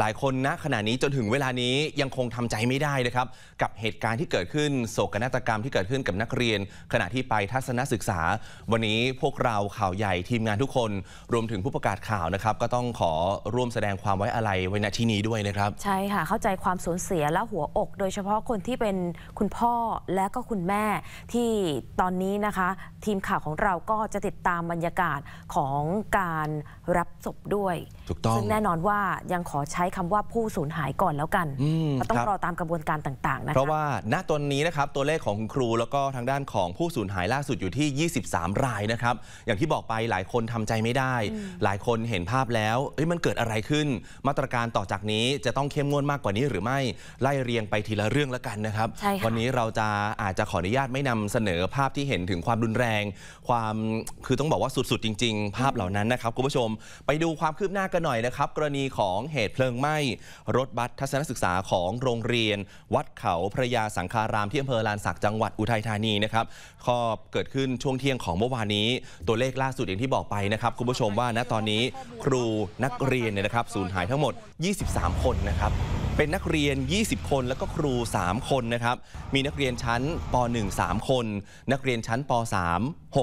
หลายคนนะขณะนี้จนถึงเวลานี้ยังคงทำใจไม่ได้นะครับ กับเหตุการณ์ที่เกิดขึ้น โศกนาฏกรรมที่เกิดขึ้นกับนักเรียนขณะที่ไปทัศนศึกษา วันนี้พวกเราข่าวใหญ่ทีมงานทุกคน รวมถึงผู้ประกาศข่าวนะครับก็ต้องขอร่วมแสดงความไว้อาลัยไว้ณที่นี้ด้วยนะครับ ใช่ค่ะ เข้าใจความสูญเสียและหัวอก โดยเฉพาะคนที่เป็นคุณพ่อและก็คุณแม่ที่ตอนนี้นะคะ ทีมข่าวของเราก็จะติดตามบรรยากาศของการรับศพด้วยถูกต้องซึ่งแน่นอนว่ายังขอใชใช้คำว่าผู้สูญหายก่อนแล้วกันต้องรอตามกระบวนการต่างๆนะคะเพราะว่าณตอนนี้นะครับตัวเลขของครูแล้วก็ทางด้านของผู้สูญหายล่าสุดอยู่ที่ 23 รายนะครับอย่างที่บอกไปหลายคนทำใจไม่ได้ หลายคนเห็นภาพแล้วมันเกิดอะไรขึ้น มาตรการต่อจากนี้จะต้องเข้มงวดมากกว่านี้ หรือไม่ไล่เรียงไปทีละเรื่องแล้วกันนะครับวันนี้เราจะอาจจะขออนุญาตไม่นำเสนอภาพที่เห็นถึงความรุนแรงความคือต้องบอกว่าสุด ๆ จริง ๆ ภาพเหล่านั้นนะครับคุณผู้ชมไปดูความคืบหน้ากันหน่อยนะครับ กรณีของเหตุเพลิงงไหม้รถบัสทัศนศึกษาของโรงเรียน วัดเขาพระยาสังคารามที่อำเภอลานสักจังหวัดอุทัยธานีนะครับก็เกิดขึ้นช่วงเที่ยงของเมื่อวานนี้ ตัวเลขล่าสุดอย่างที่บอกไปนะครับ คุณผู้ชมว่าณตอนนี้ครูนักเรียนเนี่ยนะครับสูญหายทั้งหมด 23 คนนะครับเป็นนักเรียน 20 คนแล้วก็ครู 3 คนนะครับมีนักเรียนชั้นป .1 3 คน นักเรียนชั้นป .3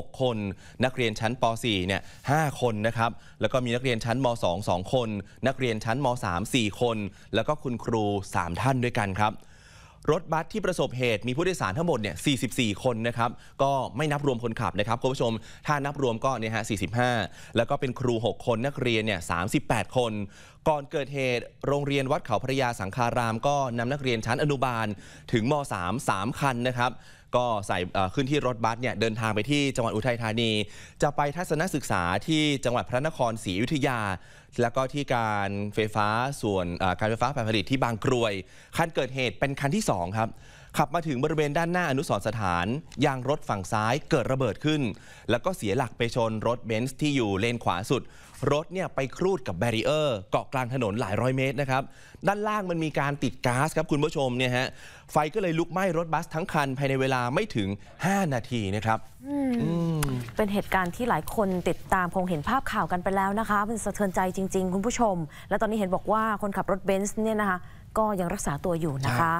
6 คนนักเรียนชั้นป .4 เนี่ย5คนนะครับแล้วก็มีนักเรียนชั้นม .2 2คน นักเรียนชั้นม .3 4 คน แล้วก็คุณครู 3 ท่านด้วยกันครับ รถบัสที่ประสบเหตุ มีผู้โดยสารทั้งหมดเนี่ย44 คนนะครับก็ไม่นับรวมคนขับนะครับคุณผู้ชมถ้านับรวมก็เนี่ยฮะ45 แล้วก็เป็นครู 6 คน นักเรียนเนี่ย38 คน ก่อนเกิดเหตุโรงเรียนวัดเขาพระยาสังคารามก็นำนักเรียนชั้นอนุบาลถึงม .3 3 คันนะครับก็ใส่ขึ้นที่รถบัสเนี่ยเดินทางไปที่จังหวัดอุทัยธานี จะไปทัศนศึกษาที่จังหวัดพระนครศรีอยุธยา แล้วก็ที่การไฟฟ้าส่วนการไฟฟ้าผ่ผลิตที่บางกรวย คันเกิดเหตุเป็นคันที่ 2 ครับขับมาถึงบริเวณด้านหน้าอนุสรสถาน ยางรถฝั่งซ้ายเกิดระเบิดขึ้น แล้วก็เสียหลักไปชนรถเบนซ์ที่อยู่เลนขวาสุด รถเนี่ยไปครูดกับแบรีเออร์ เกาะกลางถนนหลายร้อยเมตรนะครับ ด้านล่างมันมีการติดก๊าซครับคุณผู้ชมเนี่ยฮะไฟก็เลยลุกไหม้รถบัสทั้งคัน ภายในเวลาไม่ถึง 5 นาทีนะครับ เป็นเหตุการณ์ที่หลายคนติดตามคงเห็นภาพข่าวกันไปแล้วนะคะมันสะเทือนใจจริงๆคุณผู้ชม และตอนนี้เห็นบอกว่าคนขับรถเบนซ์เนี่ยนะคะ ก็ยังรักษาตัวอยู่นะคะ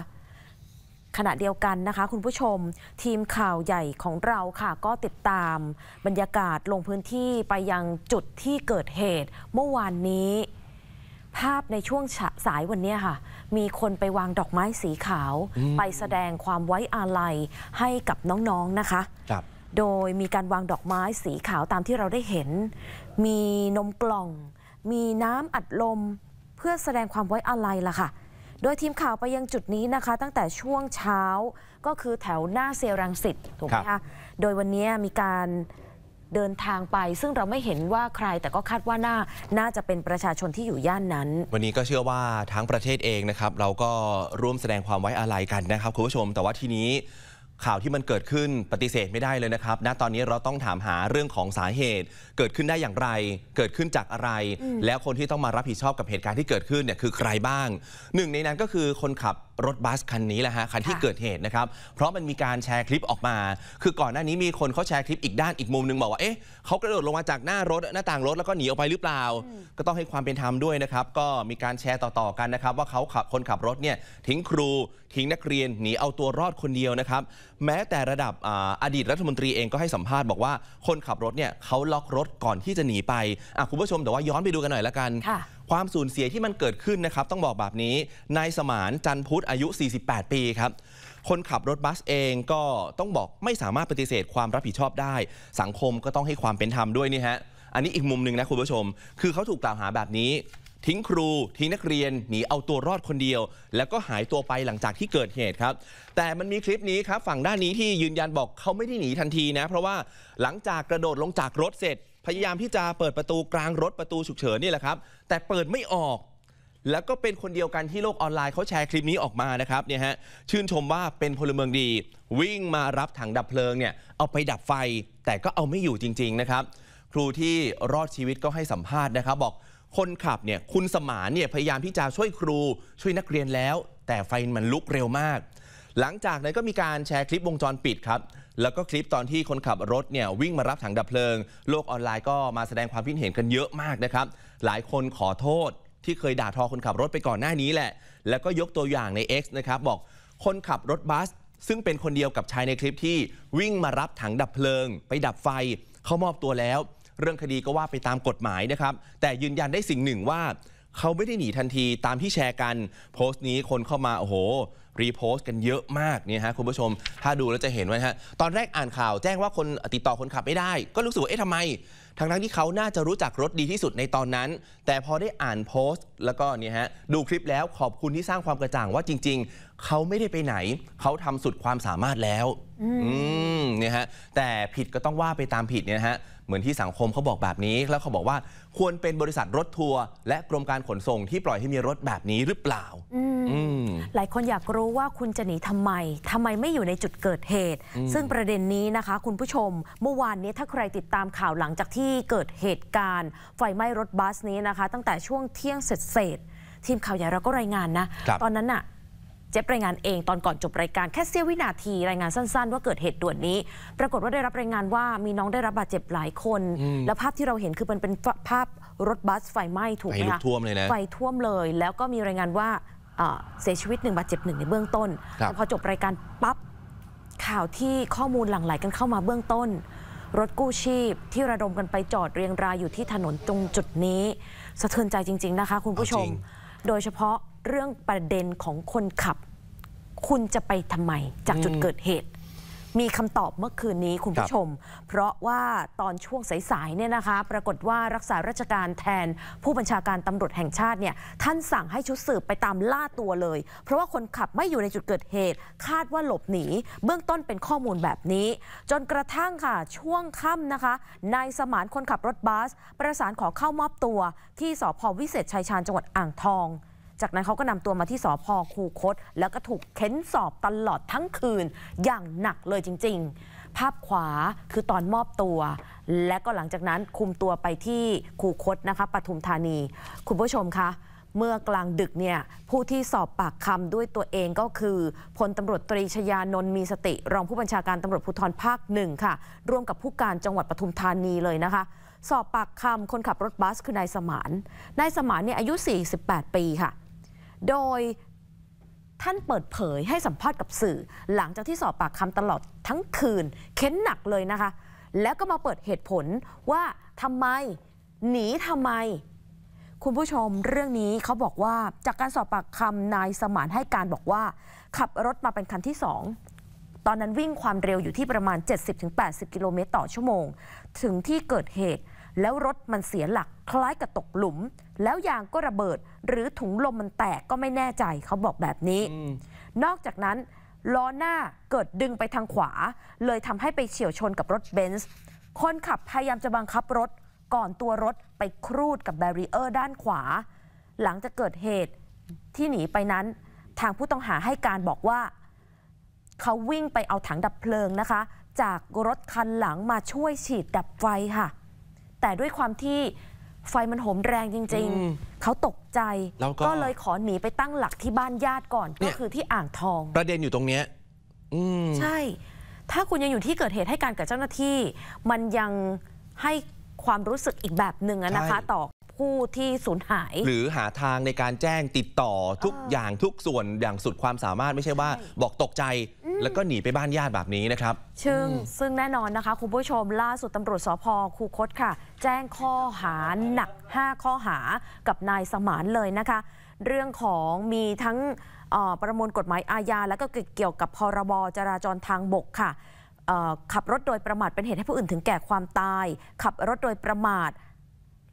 ขณะเดียวกันนะคะคุณผู้ชมทีมข่าวใหญ่ของเราค่ะ ก็ติดตามบรรยากาศลงพื้นที่ไปยังจุดที่เกิดเหตุ เมื่อวานนี้ ภาพในช่วงสายวันนี้ค่ะ มีคนไปวางดอกไม้สีขาว ไปแสดงความไว้อาลัยให้กับน้องๆนนะคะครับ โดยมีการวางดอกไม้สีขาวตามที่เราได้เห็น มีนมกล่อง มีน้ำอัดลมเพื่อแสดงความไว้อาลัยล่ะค่ะโดยทีมข่าวไปยังจุดนี้นะคะ ตั้งแต่ช่วงเช้าก็คือแถวหน้าเซรังสิตถูกไหมคะโดยวันนี้มีการเดินทางไป ซึ่งเราไม่เห็นว่าใคร แต่ก็คาดว่าน่าน่าจะเป็นประชาชนที่อยู่ย่านนั้น วันนี้ก็เชื่อว่าทั้งประเทศเองนะครับ เราก็ร่วมแสดงความไว้อาลัยกันนะครับคุณผู้ชมแต่ว่าทีนี้ข่าวที่มันเกิดขึ้นปฏิเสธไม่ได้เลยนะครับณตอนนี้เราต้องถามหาเรื่องของสาเหตุ เกิดขึ้นได้อย่างไร เกิดขึ้นจากอะไร แล้วคนที่ต้องมารับผิดชอบกับเหตุการณ์ที่เกิดขึ้นเนี่ยคือใครบ้าง หนึ่งในนั้นก็คือคนขับรถบัสคันนี้แหละฮะคันที่เกิดเหตุนะครับ เพราะมันมีการแชร์คลิปออกมา คือก่อนหน้านี้มีคนเขาแชร์คลิปอีกด้านอีกมุมนึงบอกว่าเอ๊ะเขากระโดดลงมาจากหน้ารถหน้าต่างรถแล้วก็หนีออกไปหรือเปล่าก็ต้องให้ความเป็นธรรมด้วยนะครับก็มีการแชร์ต่อๆกันนะครับว่าเขาขับคนขับรถเนี่ยทิ้งครูทิ้งนักเรียนหนีเอาตัวรอดคนเดียวนะครับ แม้แต่ระดับออดีตรัฐมนตรีเองก็ให้สัมภาษณ์บอกว่า คนขับรถเนี่ยเขาล็อกรถก่อนที่จะหนีไปคุณผู้ชมแต่ว่าย้อนไปดูกันหน่อยละกันความสูญเสียที่มันเกิดขึ้นนะครับ ต้องบอกแบบนี้นายสมานจันพุทธอายุ 48 ปีครับ คนขับรถบัสเองก็ต้องบอกไม่สามารถปฏิเสธความรับผิดชอบได้ สังคมก็ต้องให้ความเป็นธรรมด้วยนี่ฮะ อันนี้อีกมุมหนึ่งนะคุณผู้ชม คือเขาถูกกล่าวหาแบบนี้ ทิ้งครู ทิ้งนักเรียนหนีเอาตัวรอดคนเดียว แล้วก็หายตัวไปหลังจากที่เกิดเหตุครับ แต่มันมีคลิปนี้ครับฝั่งด้านนี้ที่ยืนยันบอกเขาไม่ได้หนีทันทีนะเพราะว่าหลังจากกระโดดลงจากรถเสร็จพยายามที่จะเปิดประตูกลางรถประตูฉุกเฉินนี่แหละครับ แต่เปิดไม่ออก แล้วก็เป็นคนเดียวกันที่โลกออนไลน์เขาแชร์คลิปนี้ออกมานะครับเนี่ยฮะชื่นชมว่าเป็นพลเมืองดี วิ่งมารับถังดับเพลิงเนี่ยเอาไปดับไฟแต่ก็เอาไม่อยู่จริง ๆนะครับ ครูที่รอดชีวิตก็ให้สัมภาษณ์นะครับ บอกคนขับเนี่ยคุณสมานเนี่ยพยายามที่จะช่วยครูช่วยนักเรียนแล้ว แต่ไฟมันลุกเร็วมาก หลังจากนั้นก็มีการแชร์คลิปวงจรปิดครับแล้วก็คลิปตอนที่คนขับรถเนี่ย วิ่งมารับถังดับเพลิงโลกออนไลน์ก็มาแสดงความคิดเห็นกันเยอะมากนะครับ หลายคนขอโทษ ที่เคยด่าทอคนขับรถไปก่อนหน้านี้แหละ แล้วก็ยกตัวอย่างใน X นะครับบอกคนขับรถบัส ซึ่งเป็นคนเดียวกับชายในคลิปที่วิ่งมารับถังดับเพลิง ไปดับไฟเขามอบตัวแล้ว เรื่องคดีก็ว่าไปตามกฎหมายนะครับแต่ยืนยันได้สิ่งหนึ่งว่าเขาไม่ได้หนีทันทีตามที่แชร์กัน โพสต์นี้คนเข้ามาโอ้โหรีโพสต์กันเยอะมากเนี่ยฮะคุณผู้ชม ถ้าดูแล้วจะเห็นว่าฮะตอนแรกอ่านข่าวแจ้งว่าคนติดต่อคนขับไม่ได้ ก็รู้สึกว่าเอ๊ะทำไมทั้งทั้งที่เขาน่าจะรู้จักรถดีที่สุดในตอนนั้น แต่พอได้อ่านโพสต์ แล้วก็เนี่ยฮะดูคลิปแล้วขอบคุณที่สร้างความกระจ่างว่าจริงๆ เขาไม่ได้ไปไหน เขาทำสุดความสามารถแล้วอืมเนี่ยฮะแต่ผิดก็ต้องว่าไปตามผิดเนี่ยฮะเหมือนที่สังคมเขาบอกแบบนี้ แล้วเขาบอกว่าควรเป็นบริษัทรถทัวร์และกรมการขนส่งที่ปล่อยให้มีรถแบบนี้หรือเปล่าหลายคนอยากรู้ว่าคุณจะหนีทำไมทำไมไม่อยู่ในจุดเกิดเหตุ ซึ่งประเด็นนี้นะคะ คุณผู้ชม เมื่อวานนี้ถ้าใครติดตามข่าวหลังจากที่ที่เกิดเหตุการณ์ไฟไหม้รถบัสนี้นะคะตั้งแต่ช่วงเที่ยงเสร็จทีมข่าวใหญ่เราก็รายงานนะตอนนั้นน่ะเจ๊บรายงานเองตอนก่อนจบรายการแค่เสี้ยววินาที รายงานสั้นๆ ว่าเกิดเหตุด่วนนี้ ปรากฏว่าได้รับรายงานว่ามีน้องได้รับบาดเจ็บหลายคน และภาพที่เราเห็นคือมันเป็นภาพรถบัสไฟไหม้ถูกไหมคะไฟท่วมเลยแล้วก็มีรายงานว่าเสียชีวิตหนึ่งบาดเจ็บหนึ่งในเบื้องต้นพอจบรายการปั๊บข่าวที่ข้อมูลหลั่งไหลกันเข้ามาเบื้องต้นรถกู้ชีพที่ระดมกันไปจอดเรียงรายอยู่ที่ถนนตรงจุดนี้ สะเทือนใจจริงๆนะคะคุณผู้ชม โดยเฉพาะเรื่องประเด็นของคนขับคุณจะไปทำไมจากจุดเกิดเหตุมีคำตอบเมื่อคืนนี้คุณผู้ชม เพราะว่าตอนช่วงสายๆเนี่ยนะคะ ปรากฏว่ารักษาราชการแทน ผู้บัญชาการตำรวจแห่งชาติเนี่ยท่านสั่งให้ชุดสืบไปตามล่าตัวเลย เพราะว่าคนขับไม่อยู่ในจุดเกิดเหตุ คาดว่าหลบหนี เบื้องต้นเป็นข้อมูลแบบนี้ จนกระทั่งค่ะ ช่วงค่ำนะคะนายสมานคนขับรถบัสประสานขอเข้ามอบตัว ที่สพวิเศษชัยชาญจังหวัดอ่างทองจากนั้นเขาก็นำตัวมาที่สอพอคูคต แล้วก็ถูกเค้นสอบตลอดทั้งคืนอย่างหนักเลยจริงๆ ภาพขวาคือตอนมอบตัว และก็หลังจากนั้นคุมตัวไปที่คูคตนะคะ ปทุมธานี คุณผู้ชมคะ เมื่อกลางดึกเนี่ยผู้ที่สอบปากคำด้วยตัวเองก็คือ พลตำรวจตรีชยานนท์มีสติ รองผู้บัญชาการตำรวจภูธรภาคหนึ่งค่ะ ร่วมกับผู้การจังหวัดปทุมธานีเลยนะคะ สอบปากคำคนขับรถบัสคือนายสมานนายสมานเนี่ยอายุ 48 ปีค่ะโดยท่านเปิดเผยให้สัมภาษณ์กับสื่อ หลังจากที่สอบปากคำตลอดทั้งคืนเค้นหนักเลยนะคะแล้วก็มาเปิดเหตุผลว่าทำไมหนีทำไม คุณผู้ชมเรื่องนี้เขาบอกว่าจากการสอบปากคำนายสมานให้การบอกว่า ขับรถมาเป็นคันที่สองตอนนั้นวิ่งความเร็วอยู่ที่ประมาณ 70-80 กิโลเมตรต่อชั่วโมง ถึงที่เกิดเหตุแล้วรถมันเสียหลักคล้ายกับตกหลุม แล้วยางก็ระเบิดหรือถุงลมมันแตกก็ไม่แน่ใจเขาบอกแบบนี้ นอกจากนั้นล้อหน้าเกิดดึงไปทางขวา เลยทำให้ไปเฉียวชนกับรถเบนซ์คนขับพยายามจะบังคับรถก่อนตัวรถไปครูดกับแบรีเออร์ด้านขวา หลังจากเกิดเหตุที่หนีไปนั้น ทางผู้ต้องหาให้การบอกว่า เขาวิ่งไปเอาถังดับเพลิงนะคะ จากรถคันหลังมาช่วยฉีดดับไฟค่ะแต่ด้วยความที่ไฟมันโหมแรงจริงๆ เขาตกใจกก็เลยขอหนีไปตั้งหลักที่บ้านญาติก่อน ก็คือที่อ่างทอง ประเด็นอยู่ตรงเนี้ยใช่ ถ้าคุณยังอยู่ที่เกิดเหตุให้การกับเจ้าหน้าที่ มันยังให้ความรู้สึกอีกแบบหนึ่งนะคะต่อผู้ที่สูญหาย หรือหาทางในการแจ้งติดต่อทุกอย่างทุกส่วนอย่างสุดความสามารถไม่ใช่ว่า บอกตกใจแล้วก็หนีไปบ้านญาติแบบนี้นะครับซึ่งซึ่งแน่นอนนะคะ คุณผู้ชมล่าสุดตำรวจสพคูคตค่ะ แจ้งข้อหาหนัก 5 ข้อหากับนายสมานเลยนะคะ เรื่องของมีทั้งประมวลกฎหมายอาญา และก็เกี่ยวกับพรบจราจรทางบกค่ะขับรถโดยประมาทเป็นเหตุให้ผู้อื่นถึงแก่ความตาย ขับรถโดยประมาท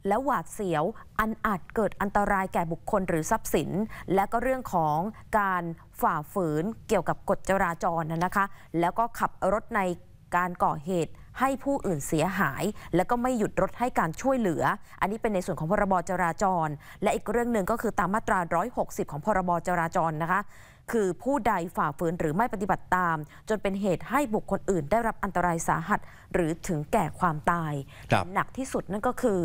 และหวาดเสียวอันอาจเกิดอันตรายแก่บุคคลหรือทรัพย์สิน และก็เรื่องของการฝ่าฝืนเกี่ยวกับกฎจราจรนะคะ แล้วก็ขับรถในการก่อเหตุให้ผู้อื่นเสียหาย แล้วก็ไม่หยุดรถให้การช่วยเหลือ อันนี้เป็นในส่วนของพรบจราจร และอีกเรื่องหนึ่งก็คือตามมาตรา 160 ของพรบจราจรนะคะ คือผู้ใดฝ่าฝืนหรือไม่ปฏิบัติตาม จนเป็นเหตุให้บุคคลอื่นได้รับอันตรายสาหัสหรือถึงแก่ความตายหนักที่สุดนั่นก็คือ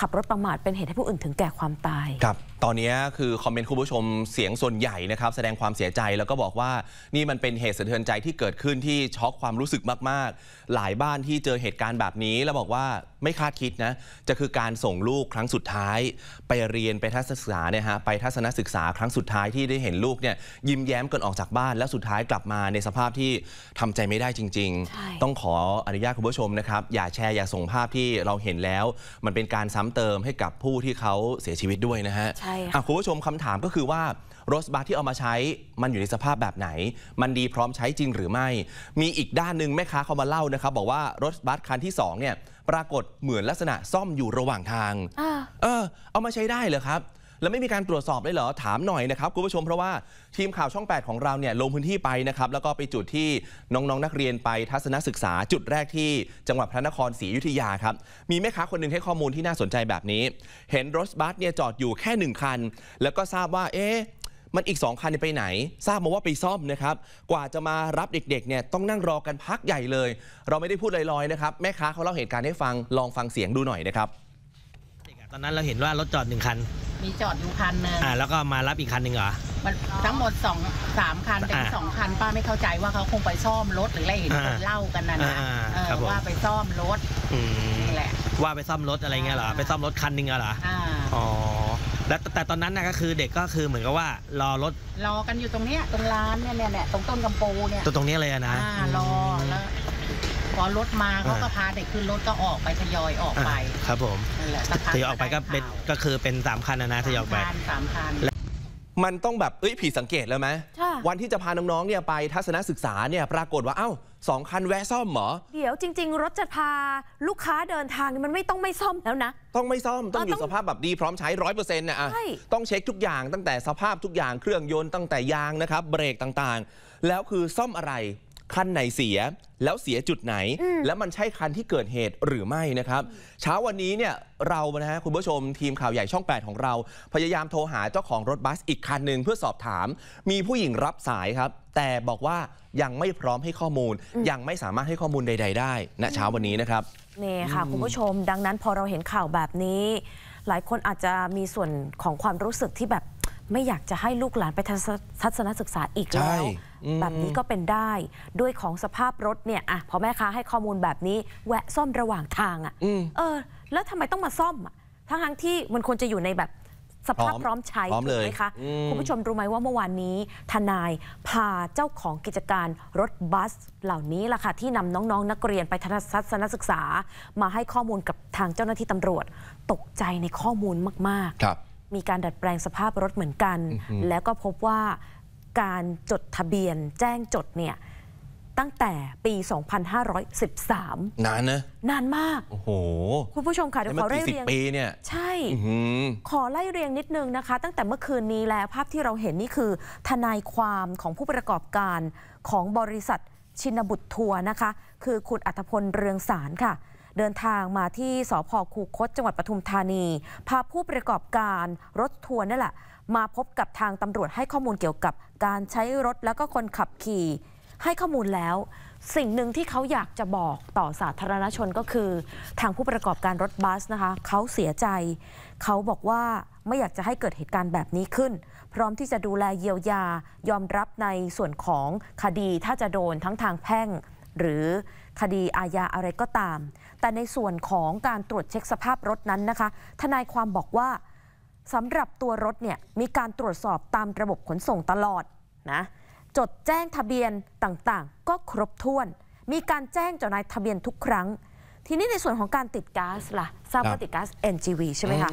ขับรถประมาทเป็นเหตุให้ผู้อื่นถึงแก่ความตายครับตอนนี้คือคอมเมนต์คุณผู้ชมเสียงส่วนใหญ่นะครับ แสดงความเสียใจแล้วก็บอกว่านี่มันเป็นเหตุสะเทือนใจที่เกิดขึ้นที่ช็อกความรู้สึกมากๆ หลายบ้านที่เจอเหตุการณ์แบบนี้ แล้วบอกว่าไม่คาดคิดนะจะคือการส่งลูกครั้งสุดท้าย ไปเรียนไปทัศนศึกษาเนี่ยฮะไปทัศนศึกษา ครั้งสุดท้ายที่ได้เห็นลูกเนี่ยยิ้มแย้มก่อนออกจากบ้านแล้วสุดท้ายกลับมาในสภาพที่ทำใจไม่ได้จริง ๆ ต้องขออนุญาตคุณผู้ชมนะครับอย่าแชร์อย่าส่งภาพที่เราเห็นแล้วมันเป็นการซ้ำ้เติมให้กับผู้ที่เขาเสียชีวิตด้วยนะฮะ ใช่ค่ะคุณผู้ชมคำถามก็คือว่ารถบัสที่เอามาใช้ มันอยู่ในสภาพแบบไหน มันดีพร้อมใช้จริงหรือไม่ มีอีกด้านหนึ่งแม่ค้าเขามาเล่านะครับ บอกว่ารถบัสคันที่2เนี่ย ปรากฏเหมือนลักษณะซ่อมอยู่ระหว่างทาง เออ เอามาใช้ได้เหรอครับแล้วไม่มีการตรวจสอบเลยเหรอ ถามหน่อยนะครับคุณผู้ชมเพราะว่าทีมข่าวช่อง 8 ของเราเนี่ยลงพื้นที่ไปนะครับ แล้วก็ไปจุดที่น้องๆนนักเรียนไปทัศนศึกษาจุดแรกที่จังหวัดพระนครศรีอยุธยาครับ มีแม่ค้าคนหนึ่งให้ข้อมูลที่น่าสนใจแบบนี้ เห็นรถบัสเนี่ยจอดอยู่แค่ 1 คัน แล้วก็ทราบว่าเอ๊ะ มันอีก2คันไปไหน ทราบมาว่าไปซ่อมนะครับ กว่าจะมารับเด็กๆ เนี่ยต้องนั่งรอกันพักใหญ่เลย เราไม่ได้พูดลอยๆนะครับ แม่ค้าเขาเล่าเหตุการณ์ให้ฟัง ลองฟังเสียงดูหน่อยนะครับตอนนั้นเราเห็นว่ารถจอดหนึ่งคัน มีจอดอยู่คันหนึงอ่าแล้วก็มารับอีกคันหนึ่งเหรอ มันทั้งหมดสองสามคันแต่สองคันป้าไม่เข้าใจว่าเขาคงไปซ่อมรถหรืออะไรเห็นคนเล่ากันนะนะว่าไปซ่อมรถนี่แหละว่าไปซ่อมรถอะไรเงี้ยเหรอไปซ่อมรถคันหนึ่งเหรออ่าอ๋อแล้วแต่ตอนนั้นนะก็คือเด็กก็คือเหมือนกับว่า รอรถ รอกันอยู่ตรงเนี้ยตรงร้านเนี่ยเนี่ยเนี่ยตรงต้นกำปูเนี่ยตรงตรงนี้เลยนะอ่ารอแล้วพอรถมาเขาก็พาเด็กขึ้นรถก็ออกไปทยอยออกไปครับผมทยอยออกไปก็เป็นก็คือเป็นสามคันนะทยอยออกไปสามคันมันต้องแบบเอ้ยผิดสังเกตแล้วไหมวันที่จะพาน้องๆเนี่ยไป ทัศนศึกษาเนี่ยปรากฏว่า เอ้า สองคันแวะซ่อมเหรอ เดี๋ยวจริงๆรถจะพาลูกค้าเดินทางมันไม่ต้องไม่ซ่อมแล้วนะ ต้องไม่ซ่อมต้องอยู่สภาพแบบดีพร้อมใช้ร้อยเปอร์เซ็นต์นะอ่ะต้องเช็คทุกอย่างตั้งแต่สภาพทุกอย่างเครื่องยนต์ตั้งแต่ยางนะครับ เบรกต่างๆ แล้วคือซ่อมอะไรคันไหนเสียแล้วเสียจุดไหน แล้วมันใช่คันที่เกิดเหตุหรือไม่นะครับ เช้าวันนี้เนี่ยเรานะฮะคุณผู้ชมทีมข่าวใหญ่ช่อง 8 ของเราพยายามโทรหาเจ้าของรถบัสอีกคันหนึ่งเพื่อสอบถามมีผู้หญิงรับสายครับ แต่บอกว่ายังไม่พร้อมให้ข้อมูลยังไม่สามารถให้ข้อมูลใดๆได้ณเช้าวันนี้นะครับนี่ค่ะคุณผู้ชม ดังนั้นพอเราเห็นข่าวแบบนี้ หลายคนอาจจะมีส่วนของความรู้สึกที่แบบไม่อยากจะให้ลูกหลานไปทัศนศึกษาอีกแล้ว แบบนี้ก็เป็นได้ ด้วยของสภาพรถเนี่ยอ่ะพอแม่ค้าให้ข้อมูลแบบนี้แวะซ่อมระหว่างทางอ่ะเออ แล้วทำไมต้องมาซ่อมทั้งทั้งที่มันควรจะอยู่ในแบบสภาพพร้อมใช้ถูกไหมคะคุณผู้ชมรู้ไหมว่าเมื่อวานนี้ ทนาย พาเจ้าของกิจการรถบัส เหล่านี้ล่ะค่ะ ที่นำน้องๆนนักเรียนไปทัศนศึกษา มาให้ข้อมูลกับทางเจ้าหน้าที่ตำรวจ ตกใจในข้อมูลมากๆครับมีการดัดแปลงสภาพรถเหมือนกัน แล้วก็พบว่าการจดทะเบียนแจ้งจดเนี่ยตั้งแต่ปี 2513 นานนะ นานมาก โอ้โห คุณผู้ชมค่ะเดี๋ยวขอไล่เรียงปีเนี่ย ใช่ ขอไล่เรียงนิดนึงนะคะ ตั้งแต่เมื่อคืนนี้แล้วภาพที่เราเห็นนี่คือ ทนายความของผู้ประกอบการของบริษัทชินบุตรทัวร์นะคะ คือคุณอัธพลเรืองสารค่ะเดินทางมาที่สพคูคตจังหวัดปทุมธานี พาผู้ประกอบการรถทัวร์นี่แหละ มาพบกับทางตำรวจให้ข้อมูลเกี่ยวกับการใช้รถแล้วก็คนขับขี่ ให้ข้อมูลแล้ว สิ่งหนึ่งที่เขาอยากจะบอกต่อสาธารณชนก็คือ ทางผู้ประกอบการรถบัสนะคะเขาเสียใจเขาบอกว่าไม่อยากจะให้เกิดเหตุการณ์แบบนี้ขึ้น พร้อมที่จะดูแลเยียวยายอมรับในส่วนของคดีถ้าจะโดนทั้งทางแพ่ง หรือคดีอาญาอะไรก็ตามแต่ในส่วนของการตรวจเช็คสภาพรถนั้นนะคะทนายความบอกว่าสำหรับตัวรถเนี่ยมีการตรวจสอบตามระบบขนส่งตลอดนะจดแจ้งทะเบียนต่างๆ ก็ครบถ้วน มีการแจ้งเจ้านายทะเบียนทุกครั้ง ทีนี้ในส่วนของการติดก๊าซล่ะทราบว่าติดก๊าซ NGV ใช่ไหมคะ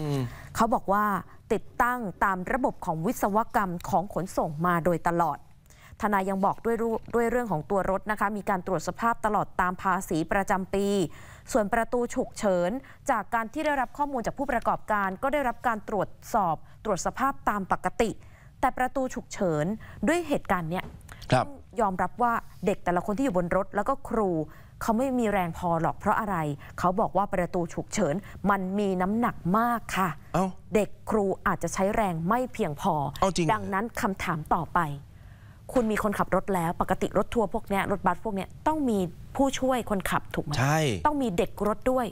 เขาบอกว่าติดตั้งตามระบบของวิศวกรรมของขนส่งมาโดยตลอดทนายยังบอกด้วยด้วยเรื่องของตัวรถนะคะ มีการตรวจสภาพตลอดตามภาษีประจำปี ส่วนประตูฉุกเฉิน จากการที่ได้รับข้อมูลจากผู้ประกอบการก็ได้รับการตรวจสอบตรวจสภาพตามปกติ แต่ประตูฉุกเฉิน ด้วยเหตุการณ์เนี้ยยอมรับว่าเด็กแต่ละคนที่อยู่บนรถแล้วก็ครู เขาไม่มีแรงพอหรอกเพราะอะไร เขาบอกว่าประตูฉุกเฉินมันมีน้ำหนักมากค่ะเเด็กครูอาจจะใช้แรงไม่เพียงพออดังนั้นคำถามต่อไปคุณมีคนขับรถแล้ว ปกติรถทัวร์พวกนี้รถบัส พวกนี้ต้องมีผู้ช่วยคนขับถูกไหมใช่ต้องมีเด็กรถด้วย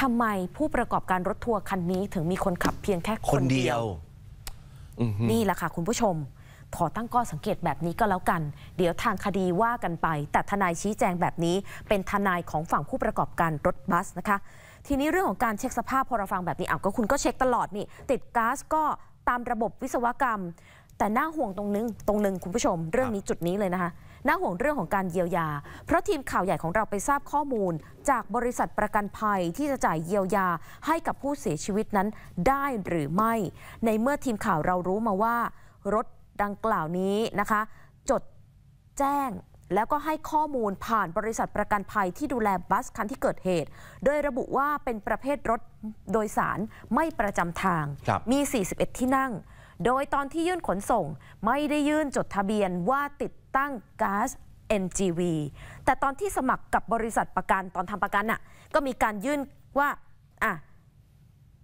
ทำไมผู้ประกอบการรถทัวร์คันนี้ ถึงมีคนขับเพียงแค่คนเดียวนี่แหละค่ะคุณผู้ชมขอตั้งก้อสังเกตแบบนี้ก็แล้วกัน เดี๋ยวทางคดีว่ากันไป แต่ทนายชี้แจงแบบนี้ เป็นทนายของฝั่งผู้ประกอบการรถบัสนะคะ ทีนี้เรื่องของการเช็คสภาพพอเราฟังแบบนี้อ้าวก็คุณก็เช็คตลอดนี่ ติดก๊าซก็ตามระบบวิศวกรรมแต่น่าห่วงตรงนึงตรงนึงคุณผู้ชมเรื่องนี้จุดนี้เลยนะคะน่าห่วงเรื่องของการเยียวยา เพราะทีมข่าวใหญ่ของเราไปทราบข้อมูล จากบริษัทประกันภัยที่จะจ่ายเยียวยาให้กับผู้เสียชีวิตนั้นได้หรือไม่ ในเมื่อทีมข่าวเรารู้มาว่า รถดังกล่าวนี้นะคะ จดแจ้งแล้วก็ให้ข้อมูลผ่านบริษัทประกันภัยที่ดูแลบัสคันที่เกิดเหตุ โดยระบุว่าเป็นประเภทรถโดยสารไม่ประจำทางมี 41 ที่นั่งโดยตอนที่ยื่นขนส่งไม่ได้ยื่นจดทะเบียนว่าติดตั้งก๊าซ NGV แต่ตอนที่สมัครกับบริษัทประกันตอนทำประกันน่ะก็มีการยื่นว่าอ่ะ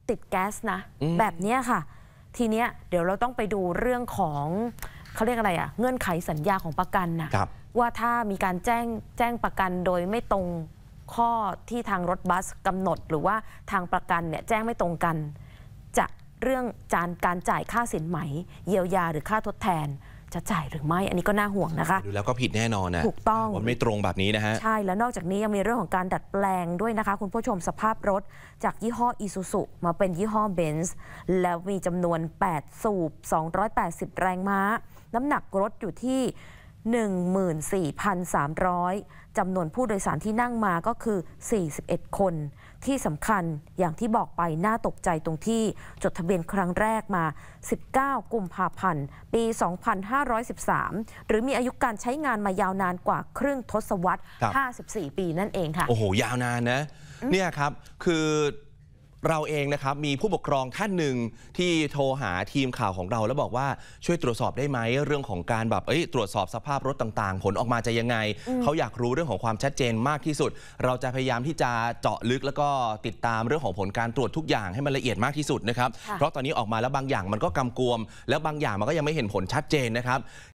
ติดแก๊สนะแบบนี้ค่ะ ทีเนี้ยเดี๋ยวเราต้องไปดูเรื่องของเขาเรียกอะไรอ่ะเงื่อนไขสัญญาของประกันนะว่าถ้ามีการแจ้งแจ้งประกันโดยไม่ตรงข้อที่ทางรถบัสกำหนด หรือว่าทางประกันเนี่ยแจ้งไม่ตรงกันเรื่องจานการจ่ายค่าสินไหม เยียวยาหรือค่าทดแทนจะจ่ายหรือไม่ อันนี้ก็น่าห่วงนะคะดูแล้วก็ผิดแน่นอนนะถูกต้องมันไม่ตรงแบบนี้นะฮะใช่ แล้วนอกจากนี้ยังมีเรื่องของการดัดแปลงด้วยนะคะ คุณผู้ชมสภาพรถ จากยี่ห้ออีซูซุมาเป็นยี่ห้อเบนซ์แล้วมีจำนวน 8 สูบ 280 แรงม้า น้ำหนักรถอยู่ที่ 14,300 จำนวนผู้โดยสารที่นั่งมาก็คือ 41 คนที่สำคัญอย่างที่บอกไป น่าตกใจตรงที่จดทะเบียนครั้งแรกมา 19 กุมภาพันธ์ ปี 2513 หรือมีอายุการใช้งานมายาวนานกว่าครึ่งทศวรรษ 54 ปีนั่นเองค่ะ โอ้โหยาวนานนะเนี่ยครับคือเราเองนะครับ มีผู้ปกครองท่านหนึ่งที่โทรหาทีมข่าวของเรา แล้วบอกว่าช่วยตรวจสอบได้ไหมเรื่องของการแบบเอตรวจสอบสภาพรถต่าง ๆ ผลออกมาจะยังไง เขาอยากรู้เรื่องของความชัดเจนมากที่สุด เราจะพยายามที่จะเจาะลึกแล้วก็ติดตามเรื่องของผลการตรวจทุกอย่างให้มันละเอียดมากที่สุดนะครับเพราะตอนนี้ออกมาแล้วบางอย่างมันก็กำกวม แล้วบางอย่างมันก็ยังไม่เห็นผลชัดเจนนะครับ